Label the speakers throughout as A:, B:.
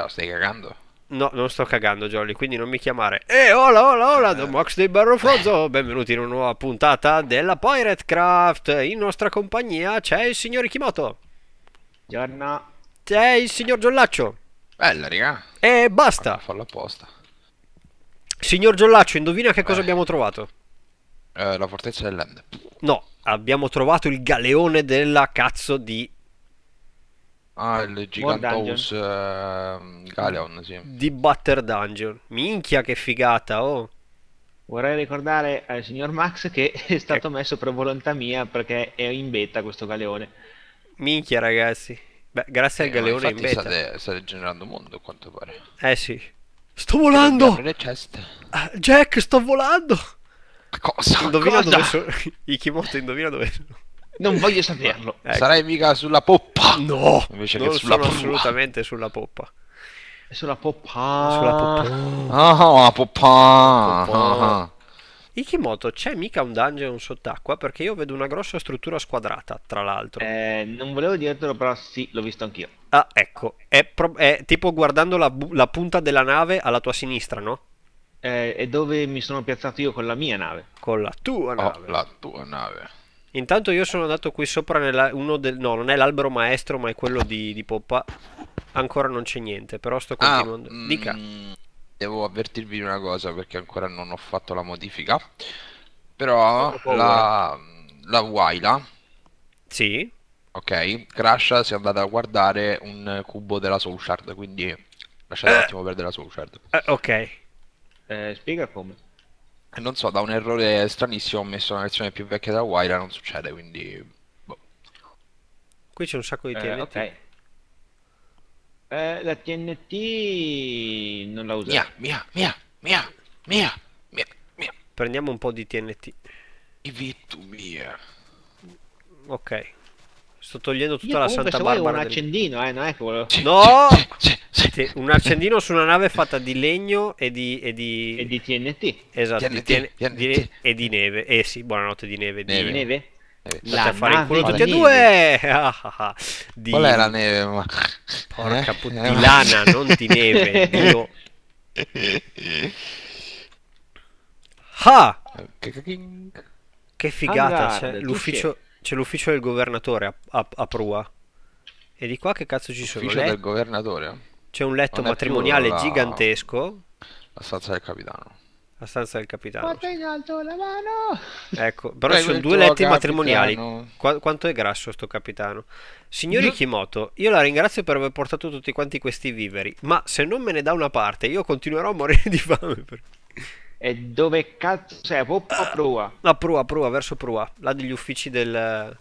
A: No, stai cagando? No, non sto cagando, Jolly, quindi non mi chiamare. E eh, hola, hola, hola, da Mox del Barrofonzo. Eh. Benvenuti in una nuova puntata della Pirate Craft. In nostra compagnia c'è il signor Ikimoto. Giorno. C'è il signor Giollaccio. Bella, raga. E basta. Fallo apposta. Signor Giollaccio, indovina che cosa eh. abbiamo trovato? Eh, la fortezza dell'End. No, abbiamo trovato il galeone della cazzo di Ah, il Gigantous uh, ehm, Galeon, sì. Di Butter Dungeon. Minchia che figata, oh.
B: Vorrei ricordare al signor Max che è stato che... Eh. messo per volontà mia perché è in beta questo galeone. Minchia ragazzi. Beh, grazie eh, al galeone in beta. State, state
A: generando mondo a quanto pare. Eh sì. Sto volando! Ah, Jack,
B: sto volando! Cosa? Indovina Cosa? dove sono.
A: Ikimoto, indovina dove sono.
B: Non voglio saperlo. Ecco. Sarai mica sulla poppa. No, invece non che sulla sono poppa. assolutamente sulla poppa. È sulla poppa. Sulla poppa. Ah, poppa. poppa. Ah, ah.
A: Ikimoto, c'è mica un dungeon sott'acqua? Perché io vedo una grossa struttura squadrata, tra l'altro. Eh, non volevo dirtelo, però sì, l'ho visto anch'io. Ah, ecco. È, pro- è tipo guardando la, bu- la, punta della nave alla tua sinistra, no? Eh, è dove mi sono piazzato io con la mia nave. Con la tua oh, nave. Oh, la tua nave. Intanto io sono andato qui sopra nella, uno del... No, non è l'albero maestro, ma è quello di, di Poppa. Ancora non c'è niente, però sto ah, continuando. Ah, Dica.
B: Devo avvertirvi una cosa perché ancora non ho fatto la modifica. Però la, la Waila. Sì. Ok, Crash si è andata a guardare un cubo della Soul Shard, quindi lasciate eh. un attimo perdere la Soul Shard. Eh, ok. Eh, spiega come non so, da un errore stranissimo ho messo una versione più vecchia da Wire, non succede, quindi... Boh. Qui c'è un sacco di TNT. Eh, ok. Eh, la TNT non la uso. Mia, mia, mia, mia, mia, mia,
A: mia. Prendiamo un po' di TNT. I vittu mia. Ok, Sto togliendo tutta Io la Santa Barbara. un accendino, del... eh, non è che volevo... No! Sì, sì, sì, un accendino su una nave fatta di legno e di... E di, e di TNT. Esatto, TNT, di TNT, TNT. e di neve. Eh sì, buonanotte di neve. Neve? Di neve? La a fare in culo tutti e due ah, ah, ah. di... qual è la neve?
B: Ma... porca eh? puttana eh, di lana non di neve Dio.
A: ah che figata c'è cioè, l'ufficio c'è l'ufficio del governatore a, a, a Prua. E di qua che cazzo ci sono? L'ufficio del
B: governatore? C'è un letto matrimoniale la... gigantesco. La stanza del capitano.
A: La stanza del capitano.
B: Guarda in alto la mano!
A: Ecco, però ci sono due letti capitano. matrimoniali. Qua, quanto è grasso sto capitano. Signori mm. Kimoto, io la ringrazio per aver portato tutti quanti questi viveri, ma se non me ne dà una parte, io continuerò a morire di fame. Per... E dove cazzo sei? A poppa uh, eh, prua? La prua, prua, verso prua. Là degli uffici del...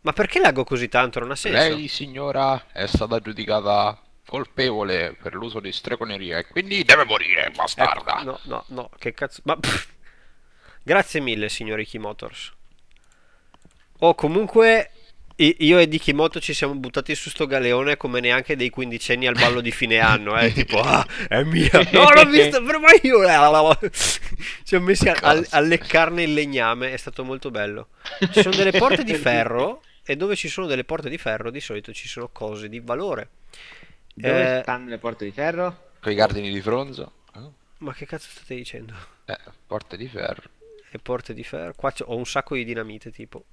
A: Ma perché lago così
B: tanto? Non ha senso. Lei, signora, è stata giudicata colpevole per l'uso di stregoneria e quindi deve morire, ecco, bastarda. Ecco, no, no, no,
A: che cazzo... Ma... Pff. Grazie mille, signori Key Motors. O oh, comunque io e Dikimoto ci siamo buttati su sto galeone come neanche dei quindicenni al ballo di fine anno, eh? tipo, ah, è mia, no, l'ho visto, però io, ci siamo messi a, a, leccarne il legname, è stato molto bello. Ci sono delle porte di ferro e dove ci sono delle porte di ferro di solito ci sono cose di valore. Dove eh... stanno le porte di
B: ferro? Con i gardini di bronzo. Oh.
A: Ma che cazzo state dicendo?
B: Eh, porte di ferro.
A: Le porte di ferro. Qua ho un sacco di dinamite tipo.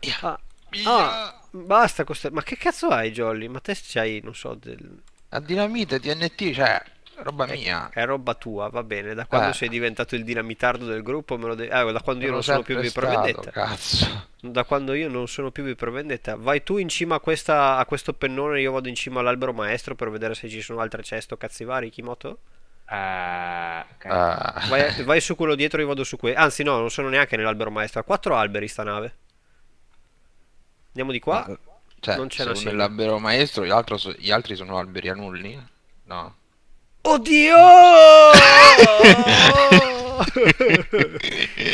A: Yeah. Ah, Via. Ah, basta questo. Ma che cazzo hai, Jolly? Ma te c'hai, non so, del...
B: La dinamite, TNT, cioè, roba è, mia.
A: È roba tua, va bene. Da quando eh. sei diventato il dinamitardo del gruppo, me lo devi... Ah, eh, da quando me io non sono più vi provendetta. Cazzo. Da quando io non sono più vi provendetta. Vai tu in cima a, questa, a questo pennone, io vado in cima all'albero maestro per vedere se ci sono altre cesto cazzi vari, Kimoto? Ah,
B: okay. ah. Vai,
A: vai, su quello dietro, io vado su quello. Anzi, no, non sono neanche nell'albero maestro. Ha quattro alberi sta nave.
B: Andiamo di qua. Ma, cioè, non c'è se uno l'albero maestro, gli, so, gli, altri sono alberi anulli? No. Oddio!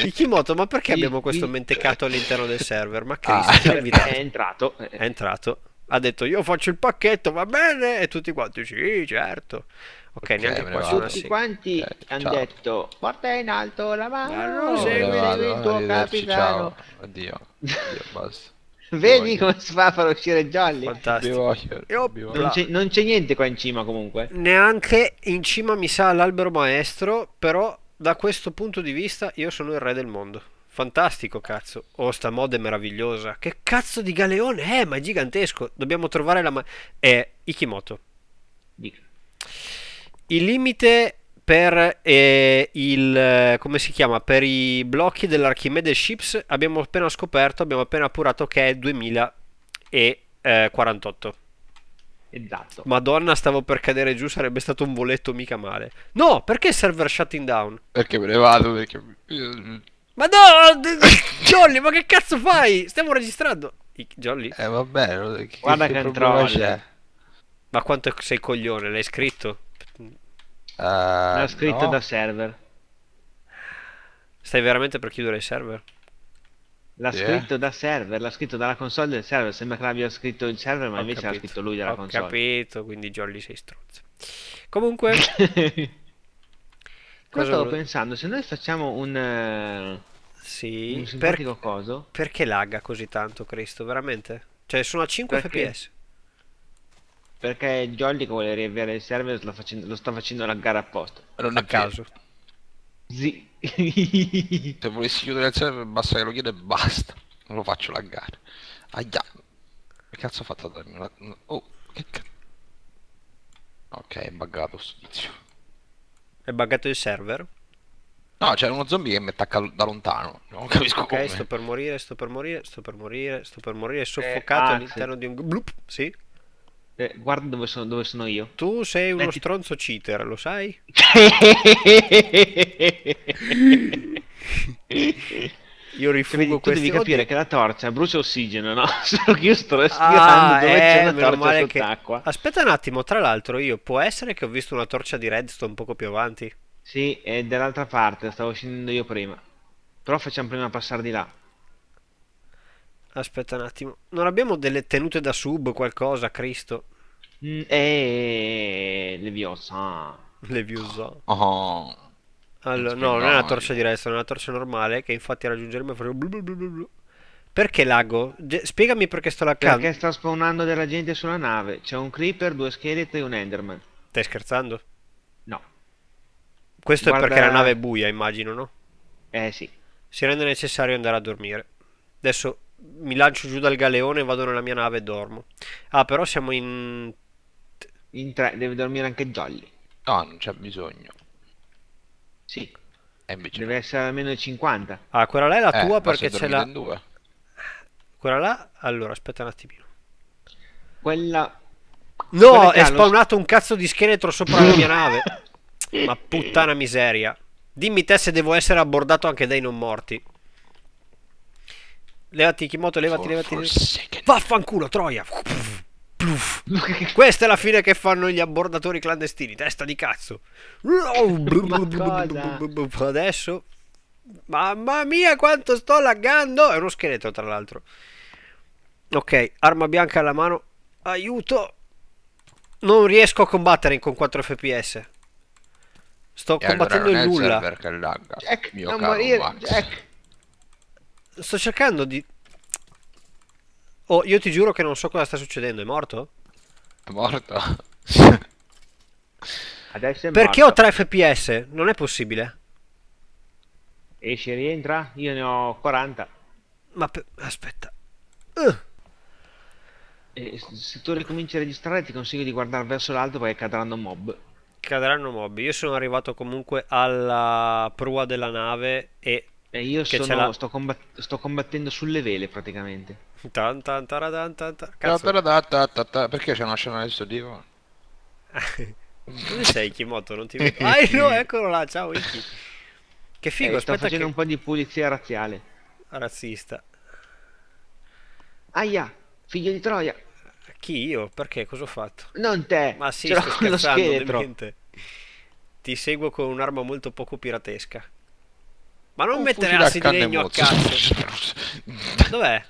A: Ikimoto, ma perché abbiamo questo mentecato all'interno del server? Ma che ah, è entrato. Eh. È entrato. Ha detto io faccio il pacchetto, va bene? E tutti quanti, sì, certo. Ok, okay neanche qua sono Tutti quanti okay, hanno detto porta
B: in alto la mano, no, il tuo capitano. Ciao. Addio. Addio, basta. Vedi come si fa a far uscire Jolly? Fantastico. Non c'è, niente qua in cima comunque.
A: Neanche in cima mi sa l'albero maestro, però da questo punto di vista io sono il re del mondo. Fantastico, cazzo. Oh, sta mod è meravigliosa. Che cazzo di galeone è? ma è gigantesco. Dobbiamo trovare la... Ma- è Ikimoto. Dica. Il limite per eh, il eh, come si chiama per i blocchi dell'Archimede Ships abbiamo appena scoperto abbiamo appena appurato che è 2048 eh, esatto madonna stavo per cadere giù sarebbe stato un voletto mica male no perché server shutting down
B: perché me ne vado perché
A: ma no Jolly ma che cazzo fai stiamo registrando Jolly eh vabbè guarda che, che entrò ma quanto sei coglione l'hai scritto
B: Uh, eh, L'ho scritto no. da server. Stai veramente per chiudere il server? L'ha yeah. scritto da server, l'ha scritto dalla console del server. Sembra che l'abbia scritto il server, ma Ho invece l'ha scritto lui dalla Ho console. Ho
A: capito, quindi
B: Jolly sei strozzo. Comunque... Cosa stavo volevo... pensando, se noi facciamo un... Eh, sì, un simpatico per... coso... Perché lagga così
A: tanto, Cristo, veramente?
B: Cioè, sono a 5 perché? fps. Perché Jolly che vuole riavviare il server lo, facendo, lo sta facendo laggare apposta. Non è caso. Sì. Se volessi chiudere il server basta che lo chiedo e basta. Non lo faccio laggare. Aia. Che cazzo ho fatto a darmi una... Oh, che cazzo. Ok, è buggato sto tizio. È buggato il server? No, c'è uno zombie che mi attacca da lontano. Non capisco okay, come. Ok, sto
A: per morire, sto per morire, sto per morire, sto per morire, soffocato eh, ah, all'interno sì. di un... Bloop, sì. Eh, guarda dove sono, dove sono, io. Tu sei uno Metti... stronzo cheater, lo sai?
B: io rifugo questo. Devi capire oddio. che la torcia brucia ossigeno, no? Solo che io sto respirando ah, dove eh, c'è una torcia sott'acqua. Che...
A: Aspetta un attimo, tra l'altro, io può essere che ho visto una torcia di redstone poco più avanti. Sì, è dall'altra parte, stavo
B: scendendo io prima. Però facciamo prima passare di là.
A: Aspetta un attimo. Non abbiamo delle tenute da sub, qualcosa, Cristo? Mm, eh, Le vi Oh.
B: Ah.
A: Allora, no, non è una torcia eh. di resto, è una torcia normale che infatti raggiungeremo e faremo blu Perché lago?
B: spiegami perché sto laccando. Perché sta spawnando della gente sulla nave. C'è un creeper, due scheletri e un enderman. Stai scherzando? No. Questo Guarda... è perché la nave è
A: buia, immagino, no? Eh sì. Si rende necessario andare a dormire. Adesso mi lancio giù dal galeone, vado nella mia nave e dormo. Ah, però siamo in...
B: In tre, deve dormire anche Jolly. No, non c'è bisogno. Sì. E invece... Deve essere almeno 50.
A: Ah, quella là è la eh, tua perché c'è la... Due. Quella là... Allora, aspetta un attimino. Quella...
B: No, quella è, è spawnato
A: un cazzo di scheletro sopra la mia nave. Ma puttana miseria. Dimmi te se devo essere abbordato anche dai non morti. Levati Kimoto, levati, levati. Vaffanculo, troia. Questa è la fine che fanno gli abbordatori clandestini, testa di cazzo. Adesso Mamma mia quanto sto laggando! È uno scheletro tra l'altro. Ok, arma bianca alla mano. Aiuto! Non riesco a combattere con 4 fps. Sto e combattendo allora in nulla.
B: Jack, Mio non morire, Jack.
A: Sto cercando di... Oh, io ti giuro che non so cosa sta succedendo. È morto? È morto. Adesso è Perché morto. ho 3 fps? Non è possibile.
B: Esce, rientra. Io ne ho 40. Ma per... aspetta. Uh. Eh, se tu ricominci a registrare ti consiglio di guardare verso l'alto perché cadranno mob. Cadranno mob. Io
A: sono arrivato comunque alla prua della nave e e io sono,
B: sto, combat sto, combattendo sulle vele praticamente.
A: Tan, tan, taradan, tan, tan.
B: Cazzo. Perché c'è una scena del suo divo?
A: Dove sei Kimoto? Non ti vedo. ah no, eccolo là, ciao Iki.
B: Che eh, figo, eh, aspetta sto facendo che... un po'
A: di pulizia razziale. Razzista.
B: Aia, figlio di Troia.
A: Chi io? Perché? Cosa ho fatto?
B: Non te. Ma sì, sto scherzando,
A: Ti seguo con un'arma molto poco piratesca. Ma non mettere assi di legno a cazzo. Dov'è?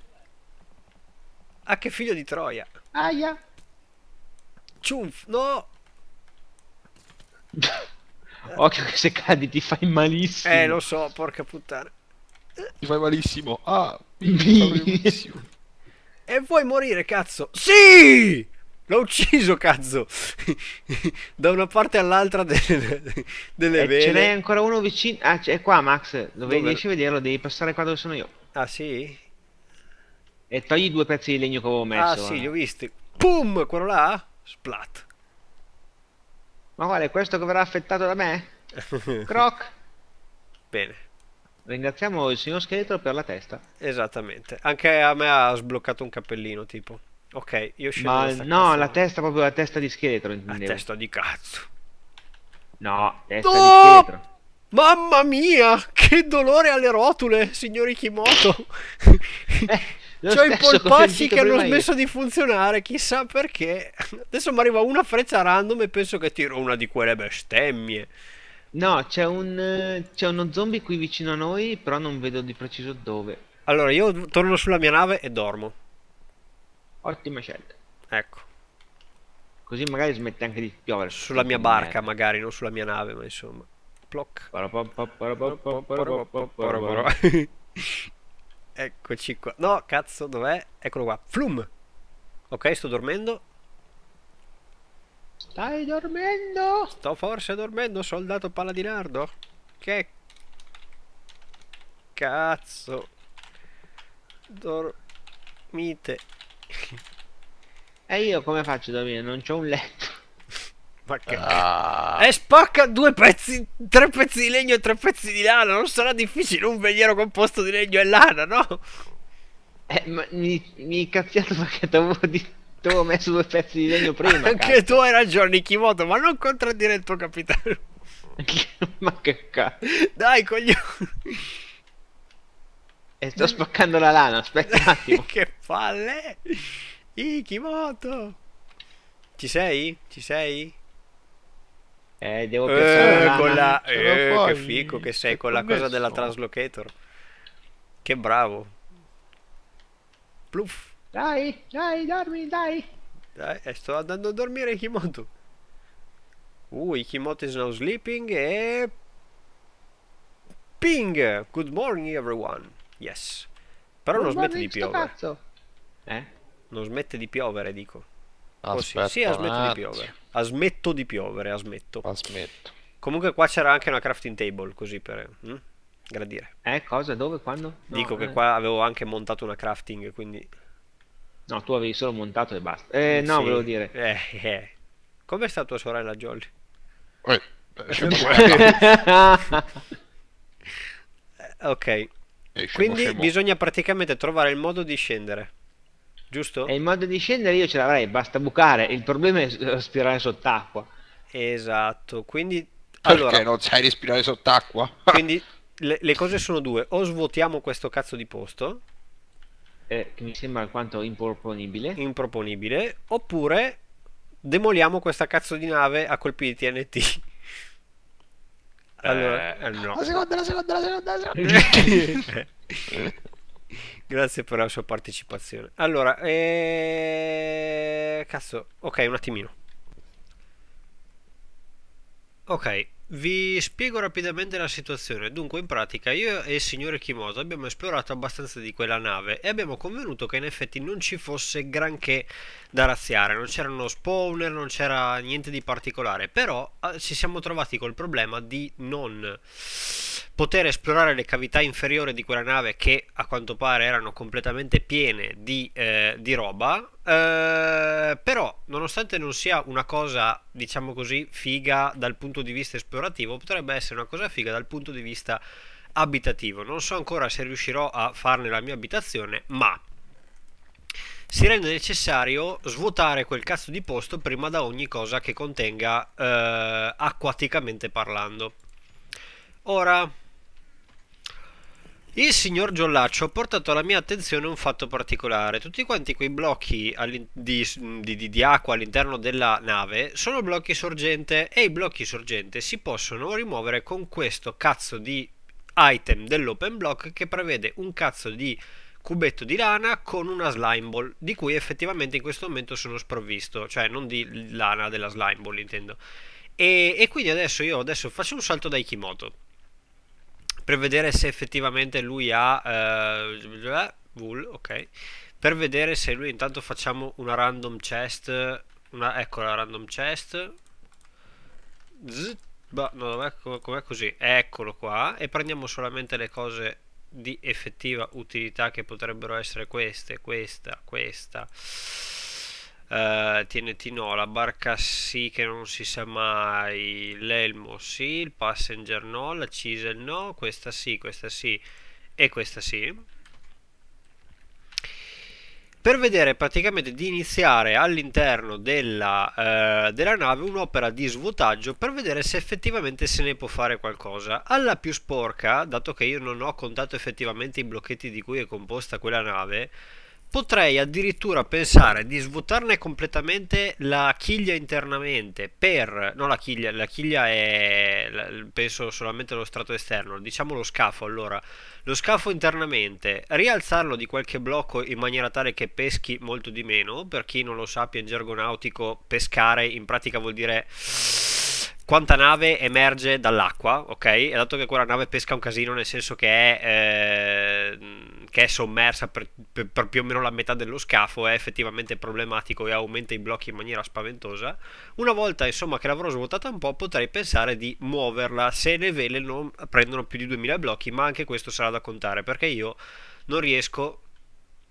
A: Ah, che figlio di Troia. Aia. Ciunf, no.
B: Occhio che se cadi ti fai malissimo. Eh,
A: lo so, porca puttana. Ti fai malissimo. Ah,
B: malissimo.
A: E vuoi morire, cazzo? Sì! L'ho ucciso, cazzo!
B: da una parte all'altra delle, delle eh, vele. Ce n'è ancora uno vicino. Ah, è qua, Max. Dove, dove, a vederlo? Devi passare qua dove sono io. Ah, sì? E togli due pezzi di legno che avevo messo. Ah, sì, eh. li ho visti. Pum! Quello là? Splat. Ma quale è questo che verrà affettato da me? Croc! Bene. Ringraziamo il signor scheletro per la testa.
A: Esattamente. Anche a me ha sbloccato un cappellino, tipo. Ok, io scelgo Ma no, la
B: testa proprio la testa di scheletro, intendevo. La testa di cazzo. No, testa no! di scheletro.
A: Mamma mia, che dolore alle rotule, signori Kimoto. eh. C'ho i polpacci che hanno smesso io. di funzionare, chissà perché. Adesso mi arriva una freccia random e penso che tiro una di quelle bestemmie.
B: No, c'è un, eh, uno zombie qui vicino a noi, però non vedo di preciso dove. Allora, io torno sulla mia nave e
A: dormo. Ottima scelta. Ecco. Così magari smette anche di piovere. Sulla mia barca, magari, non sulla mia nave, ma insomma. Ploc. Eccoci qua. No, cazzo, dov'è? Eccolo qua. Flum. Ok, sto dormendo.
B: Stai dormendo?
A: Sto forse dormendo, soldato paladinardo. Che cazzo. Dormite e io come faccio a dormire? Non c'ho un letto. Ma che...
B: Ah.
A: E eh, spacca due pezzi, tre pezzi di legno e tre pezzi di lana. Non sarà difficile un veliero composto di legno e lana, no?
B: Eh, ma mi, mi incazziato perché ti avevo detto tu avevo messo due pezzi di legno prima. Anche cazzo. tu hai ragione, Kimoto, ma non contraddire il tuo capitano. ma che cazzo. Dai, coglione. E eh, sto spaccando la lana, aspetta un attimo. che
A: palle. Ikimoto! Ci sei? Ci sei? Eh, devo pensare eh, con la... Eh, che fico che sei con la cosa della Translocator. Che bravo. Pluff.
B: Dai, dai, dormi, dai.
A: Dai, eh, sto andando a dormire Ikimoto. Uh, Ikimoto is now sleeping e... Ping! Good morning everyone. Yes.
B: Però Good non smette di piovere. Cazzo.
A: Eh? Non smette di piovere, dico.
B: Aspetta, sì, sì smetto di piovere.
A: smetto di piovere, asmetto. Asmetto. Comunque qua c'era anche una crafting table, così per hm? gradire. Eh, cosa? Dove? Quando? No, dico eh. che qua avevo anche montato una crafting, quindi...
B: No, tu avevi solo montato e basta. Eh, mm, no, sì. volevo dire. Eh, eh.
A: Come sta tua sorella Jolly?
B: Eh,
A: eh ok. Eh, quindi bisogna praticamente trovare il modo di scendere
B: giusto? E il modo di scendere io ce l'avrei, basta bucare, il problema è respirare sott'acqua. Esatto, quindi... Perché allora, non sai respirare sott'acqua? quindi
A: le, le, cose sono due, o svuotiamo questo cazzo di posto, eh, che mi sembra alquanto improponibile, improponibile, oppure demoliamo questa cazzo di nave a colpi di TNT. Eh. Allora, eh, no. La seconda,
B: la seconda, la seconda, la seconda.
A: Eh. Grazie per la sua partecipazione. Allora, eh... cazzo, ok, un attimino. Ok, vi spiego rapidamente la situazione. Dunque, in pratica, io e il signore Kimoto abbiamo esplorato abbastanza di quella nave e abbiamo convenuto che in effetti non ci fosse granché da razziare, non c'erano spawner, non c'era niente di particolare, però ah, ci siamo trovati col problema di non poter esplorare le cavità inferiori di quella nave che a quanto pare erano completamente piene di, eh, di roba eh, però, nonostante non sia una cosa, diciamo così, figa dal punto di vista esplorativo, potrebbe essere una cosa figa dal punto di vista abitativo. Non so ancora se riuscirò a farne la mia abitazione, ma si rende necessario svuotare quel cazzo di posto prima da ogni cosa che contenga uh, acquaticamente parlando. Ora, il signor Giollaccio ha portato alla mia attenzione un fatto particolare. Tutti quanti quei blocchi di, di, di, acqua all'interno della nave sono blocchi sorgente e i blocchi sorgente si possono rimuovere con questo cazzo di item dell'open block che prevede un cazzo di cubetto di lana con una slime ball di cui effettivamente in questo momento sono sprovvisto, cioè non di lana della slime ball intendo. E, e quindi adesso io adesso faccio un salto da Ikimoto per vedere se effettivamente lui ha eh, wool, ok per vedere se lui intanto facciamo una random chest una, ecco la random chest boh, no, com'è com così eccolo qua e prendiamo solamente le cose di effettiva utilità che potrebbero essere queste questa questa eh, TNT no, la barca sì che non si sa mai, l'elmo sì, il passenger no, la chisel no, questa sì, questa sì e questa sì. Per vedere praticamente di iniziare all'interno della, uh, della nave un'opera di svuotaggio per vedere se effettivamente se ne può fare qualcosa. Alla più sporca, dato che io non ho contato effettivamente i blocchetti di cui è composta quella nave, potrei addirittura pensare di svuotarne completamente la chiglia internamente per... no la chiglia, la chiglia è penso solamente allo strato esterno, diciamo lo scafo allora, lo scafo internamente, rialzarlo di qualche blocco in maniera tale che peschi molto di meno, per chi non lo sappia in gergo nautico pescare in pratica vuol dire quanta nave emerge dall'acqua, ok? E dato che quella nave pesca un casino, nel senso che è, eh, che è sommersa per, per, per, più o meno la metà dello scafo, è effettivamente problematico e aumenta i blocchi in maniera spaventosa. Una volta insomma che l'avrò svuotata un po', potrei pensare di muoverla se le vele non prendono più di 2000 blocchi, ma anche questo sarà da contare perché io non riesco.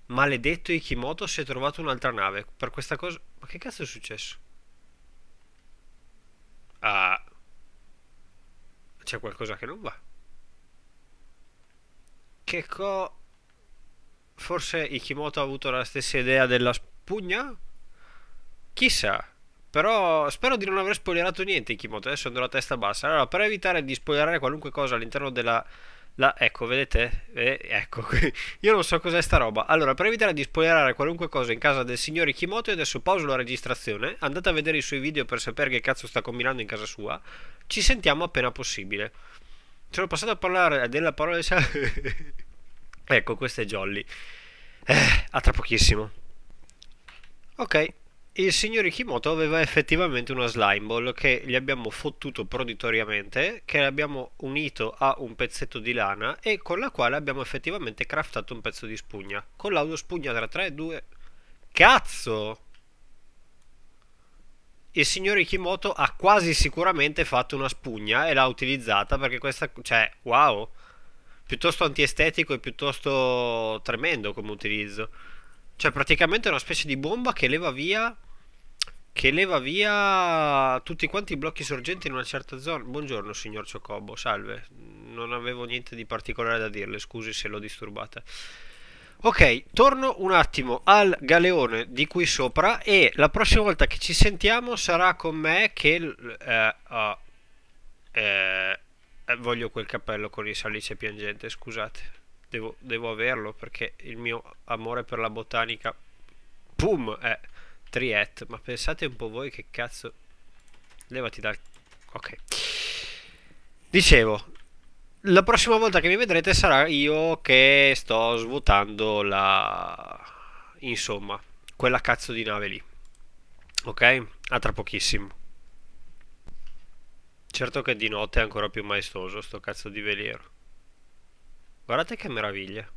A: Maledetto Ikimoto si è trovato un'altra nave. Per questa cosa. Ma che cazzo è successo? ah, c'è qualcosa che non va. Che co... Forse Ikimoto ha avuto la stessa idea della spugna? Chissà. Però spero di non aver spoilerato niente Ikimoto, adesso eh, andrò a testa bassa. Allora, per evitare di spoilerare qualunque cosa all'interno della la, ecco, vedete? Eh, ecco, io non so cos'è sta roba. Allora, per evitare di spoilerare qualunque cosa in casa del signor Ikimoto, io adesso pauso la registrazione, andate a vedere i suoi video per sapere che cazzo sta combinando in casa sua. Ci sentiamo appena possibile. Sono passato a parlare della parola di sal... ecco, questo è Jolly. Eh, a tra pochissimo. Ok il signor Kimoto aveva effettivamente una slime ball che gli abbiamo fottuto proditoriamente, che l'abbiamo unito a un pezzetto di lana e con la quale abbiamo effettivamente craftato un pezzo di spugna. Con l'autospugna tra 3 e 2... Cazzo! Il signor Kimoto ha quasi sicuramente fatto una spugna e l'ha utilizzata perché questa... cioè, wow! Piuttosto antiestetico e piuttosto tremendo come utilizzo. Cioè praticamente è una specie di bomba che leva via che leva via tutti quanti i blocchi sorgenti in una certa zona. Buongiorno signor Ciocobo, salve. Non avevo niente di particolare da dirle, scusi se l'ho disturbata. Ok, torno un attimo al galeone di qui sopra e la prossima volta che ci sentiamo sarà con me che... Eh, oh, eh, voglio quel cappello con il salice piangente, scusate devo, devo averlo perché il mio amore per la botanica, boom, è Triet. Ma pensate un po' voi che cazzo... Levati dal... Ok. Dicevo, la prossima volta che mi vedrete sarà io che sto svuotando la... Insomma, quella cazzo di nave lì. Ok? A tra pochissimo. Certo che di notte è ancora più maestoso sto cazzo di veliero. Guardate che meraviglia.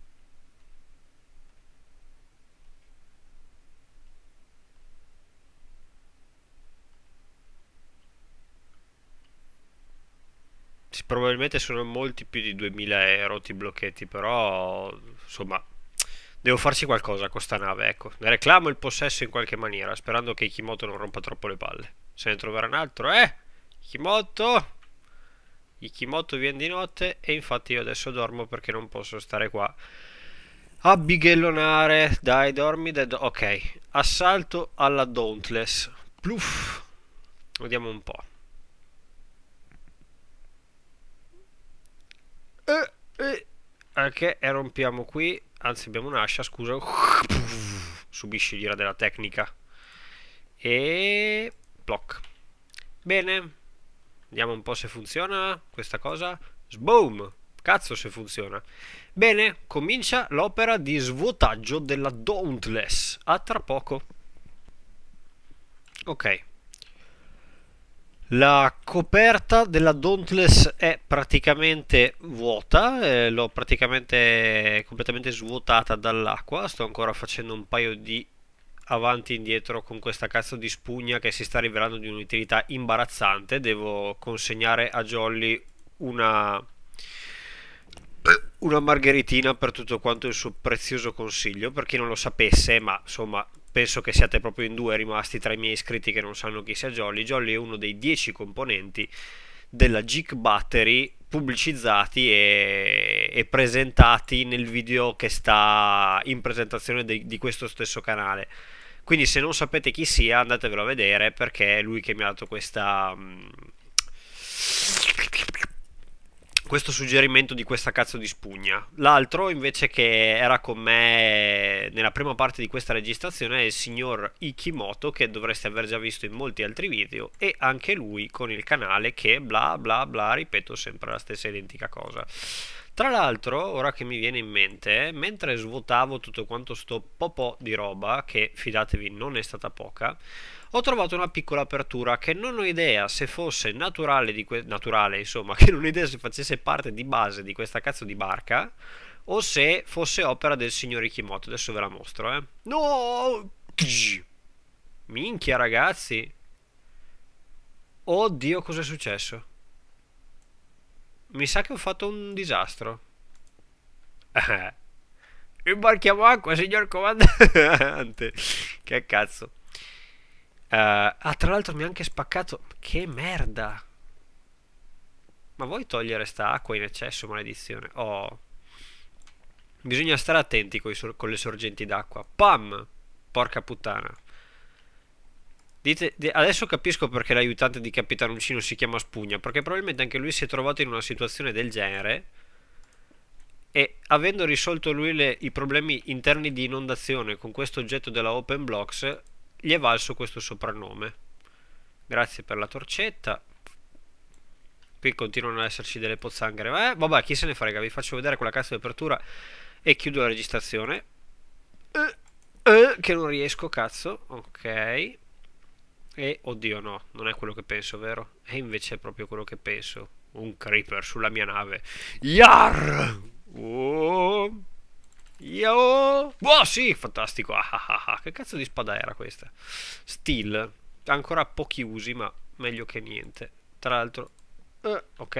A: Sì, probabilmente sono molti più di 2000 euro ti blocchetti, però insomma devo farci qualcosa con sta nave, ecco. Ne reclamo il possesso in qualche maniera, sperando che Kimoto non rompa troppo le palle. Se ne troverà un altro, eh? Kimoto! Ikimoto viene di notte e infatti io adesso dormo perché non posso stare qua a bighellonare. Dai, dormi. Dead. ok, assalto alla Dauntless. Pluff. Vediamo un po'.
B: Eh, eh.
A: Ok, e eh, rompiamo qui. Anzi, abbiamo un'ascia, scusa. Subisci l'ira della tecnica. E... Block. Bene. Vediamo un po' se funziona questa cosa. Sboom! Cazzo se funziona. Bene, comincia l'opera di svuotaggio della Dauntless. A tra poco. Ok. La coperta della Dauntless è praticamente vuota, eh, l'ho praticamente completamente svuotata dall'acqua, sto ancora facendo un paio di avanti e indietro con questa cazzo di spugna che si sta rivelando di un'utilità imbarazzante. Devo consegnare a Jolly una, una margheritina per tutto quanto il suo prezioso consiglio. Per chi non lo sapesse, ma insomma penso che siate proprio in due rimasti tra i miei iscritti che non sanno chi sia Jolly. Jolly è uno dei dieci componenti della Geek Battery pubblicizzati e, e, presentati nel video che sta in presentazione di, di questo stesso canale. Quindi se non sapete chi sia andatevelo a vedere perché è lui che mi ha dato questa... Mm, questo suggerimento di questa cazzo di spugna. L'altro invece che era con me nella prima parte di questa registrazione è il signor Ikimoto che dovreste aver già visto in molti altri video e anche lui con il canale che bla bla bla ripeto sempre la stessa identica cosa. Tra l'altro, ora che mi viene in mente, mentre svuotavo tutto quanto sto popò di roba, che fidatevi non è stata poca, ho trovato una piccola apertura che non ho idea se fosse naturale, naturale insomma, che non ho idea se facesse parte di base di questa cazzo di barca, o se fosse opera del signor Ikimoto. Adesso ve la mostro, eh. No! Minchia, ragazzi! Oddio, cos'è successo? Mi sa che ho fatto un disastro. Imbarchiamo acqua, signor comandante. che cazzo. Uh, ah, tra l'altro mi ha anche spaccato. Che merda. Ma vuoi togliere sta acqua in eccesso, maledizione? Oh. Bisogna stare attenti con, con le sorgenti d'acqua. Pam! Porca puttana. Dite, di, adesso capisco perché l'aiutante di Capitan Uncino si chiama Spugna, perché probabilmente anche lui si è trovato in una situazione del genere e avendo risolto lui le, i problemi interni di inondazione con questo oggetto della Open Blocks, gli è valso questo soprannome. Grazie per la torcetta. Qui continuano ad esserci delle pozzanghere. Eh, vabbè, chi se ne frega, vi faccio vedere quella cazzo di apertura e chiudo la registrazione. Eh, eh, che non riesco, cazzo. Ok. E oddio no, non è quello che penso, vero? E invece è proprio quello che penso. Un creeper sulla mia nave. Yar! Oh! Yo! Oh sì, fantastico! Ah, ah, ah, ah, che cazzo di spada era questa? Steel. Ancora pochi usi, ma meglio che niente. Tra l'altro... Eh, ok.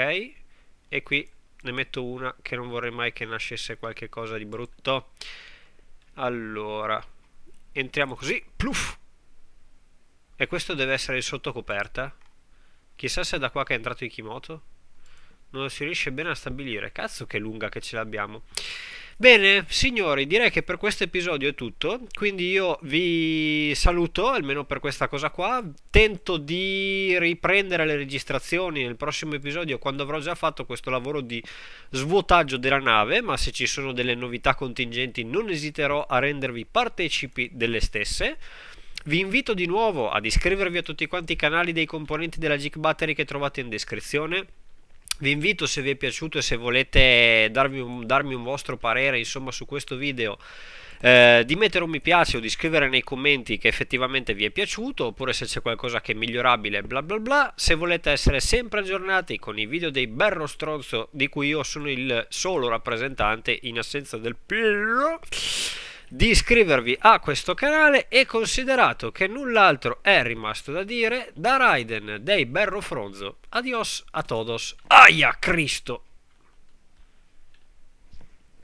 A: E qui ne metto una che non vorrei mai che nascesse qualche cosa di brutto. Allora, entriamo così, Pluff! E questo deve essere il sottocoperta? Chissà se è da qua che è entrato Ikimoto? Non si riesce bene a stabilire. Cazzo che lunga che ce l'abbiamo. Bene, signori, direi che per questo episodio è tutto, quindi io vi saluto, almeno per questa cosa qua, tento di riprendere le registrazioni nel prossimo episodio quando avrò già fatto questo lavoro di svuotaggio della nave, ma se ci sono delle novità contingenti non esiterò a rendervi partecipi delle stesse. Vi invito di nuovo ad iscrivervi a tutti quanti i canali dei componenti della Geek Battery che trovate in descrizione. Vi invito se vi è piaciuto e se volete darmi un, darmi un vostro parere insomma, su questo video eh, di mettere un mi piace o di scrivere nei commenti che effettivamente vi è piaciuto oppure se c'è qualcosa che è migliorabile bla bla bla se volete essere sempre aggiornati con i video dei Berro Stronzo di cui io sono il solo rappresentante in assenza del Pirro di iscrivervi a questo canale e considerato che null'altro è rimasto da dire, da Raiden dei Berro Fronzo, adios a todos, aia Cristo!